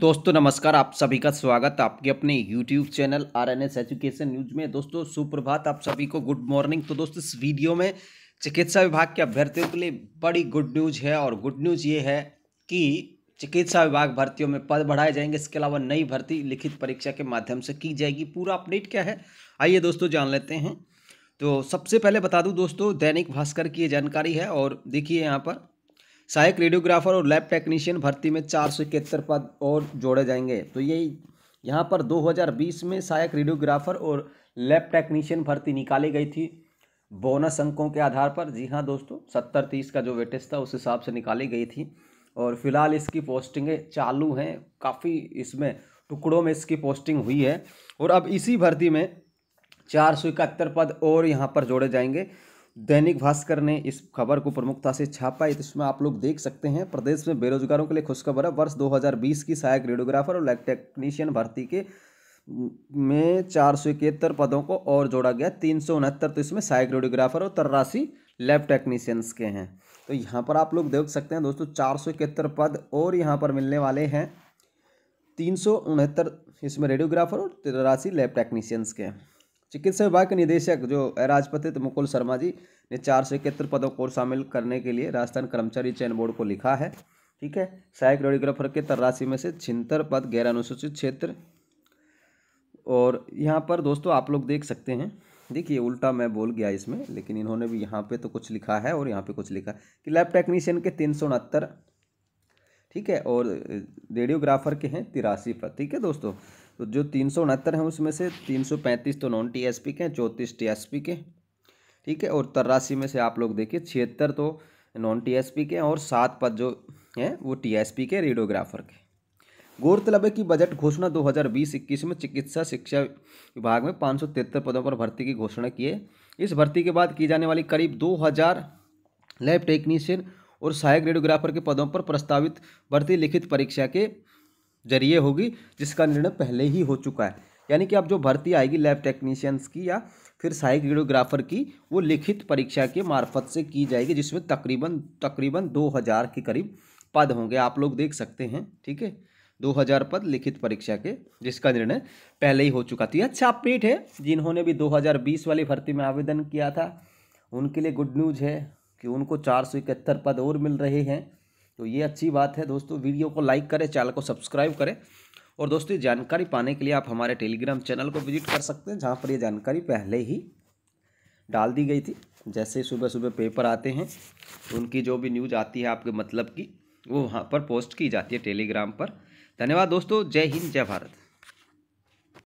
दोस्तों नमस्कार आप सभी का स्वागत आपके अपने YouTube channel R N S education news में दोस्तों सुप्रभात आप सभी को गुड मॉर्निंग तो दोस्तों इस वीडियो में चिकित्सा विभाग के अभ्यर्थियों के लिए बड़ी गुड न्यूज है और गुड न्यूज ये है कि चिकित्सा विभाग भर्तियों में पद बढ़ाए जाएंगे इसके अलावा नई भर्ती लिखित परीक्षा के माध्यम से की जाएगी पूरा अपडेट क्या है आइए दोस्तों जान लेते हैं तो सबसे पहले बता दूँ दोस्तों दैनिक भास्कर की ये जानकारी है और देखिए यहाँ पर सहायक रेडियोग्राफर और लैब टेक्नीशियन भर्ती में चार सौ इकहत्तर पद और जोड़े जाएंगे तो ये यहाँ पर 2020 में सहायक रेडियोग्राफर और लैब टेक्नीशियन भर्ती निकाली गई थी बोनस अंकों के आधार पर जी हाँ दोस्तों सत्तर तीस का जो वेटेज था उस हिसाब से निकाली गई थी और फिलहाल इसकी पोस्टिंगें चालू हैं काफ़ी इसमें टुकड़ों में इसकी पोस्टिंग हुई है और अब इसी भर्ती में चार सौ इकहत्तर पद और यहाँ पर जोड़े जाएंगे दैनिक भास्कर ने इस खबर को प्रमुखता से छापा है तो इसमें आप लोग देख सकते हैं प्रदेश में बेरोजगारों के लिए खुशखबर है वर्ष 2020 की सहायक रेडियोग्राफर और लैब टेक्नीशियन भर्ती के में चार सौ इकहत्तर पदों को और जोड़ा गया तीन सौ उनहत्तर तो इसमें सहायक रेडियोग्राफर और तर्रासी लैब टेक्नीशियंस के हैं तो यहाँ पर आप लोग देख सकते हैं दोस्तों चार सौ इकहत्तर पद और यहाँ पर मिलने वाले हैं तीन सौ उनहत्तर इसमें रेडियोग्राफर और तिरासी लैब टेक्नीशियंस के हैं चिकित्सा विभाग के निदेशक जो अराजपत्रित मुकुल शर्मा जी ने चार सौ इकहत्तर पदों को शामिल करने के लिए राजस्थान कर्मचारी चयन बोर्ड को लिखा है ठीक है सहायक रेडियोग्राफर के तरासी में से छिन्तर पद गैर अनुसूचित क्षेत्र और यहाँ पर दोस्तों आप लोग देख सकते हैं देखिए उल्टा मैं बोल गया इसमें लेकिन इन्होंने भी यहाँ पे तो कुछ लिखा है और यहाँ पे कुछ लिखा है कि लैब टेक्नीशियन के तीन सौ उनहत्तर ठीक है और रेडियोग्राफर के हैं तिरासी पद ठीक है दोस्तों तो जो तीन सौ उनहत्तर हैं उसमें से तीन सौ पैंतीस तो नॉन टीएसपी के हैं चौंतीस टीएसपी के ठीक है और तिरासी में से आप लोग देखिए छिहत्तर तो नॉन टीएसपी के हैं और सात पद जो हैं वो टीएसपी के रेडियोग्राफर के गौरतलब है कि बजट घोषणा 2020-21 में चिकित्सा शिक्षा विभाग में पाँच पदों पर भर्ती की घोषणा की है इस भर्ती के बाद की जाने वाली करीब हज़ार लैब टेक्नीशियन और सहायक रेडियोग्राफर के पदों पर प्रस्तावित भर्ती लिखित परीक्षा के जरिए होगी जिसका निर्णय पहले ही हो चुका है यानी कि अब जो भर्ती आएगी लैब टेक्नीशियंस की या फिर सहायक वीडियोग्राफर की वो लिखित परीक्षा के मार्फत से की जाएगी जिसमें तकरीबन तकरीबन दो हज़ार के करीब पद होंगे आप लोग देख सकते हैं ठीक है दो हज़ार पद लिखित परीक्षा के जिसका निर्णय पहले ही हो चुका था तो अच्छा पीठ है जिन्होंने भी दो हज़ार बीस वाली भर्ती में आवेदन किया था उनके लिए गुड न्यूज़ है कि उनको चार सौ इकहत्तर पद और मिल रहे हैं तो ये अच्छी बात है दोस्तों वीडियो को लाइक करें चैनल को सब्सक्राइब करें और दोस्तों ये जानकारी पाने के लिए आप हमारे टेलीग्राम चैनल को विजिट कर सकते हैं जहाँ पर ये जानकारी पहले ही डाल दी गई थी जैसे सुबह सुबह पेपर आते हैं उनकी जो भी न्यूज आती है आपके मतलब की वो वहाँ पर पोस्ट की जाती है टेलीग्राम पर धन्यवाद दोस्तों जय हिंद जय भारत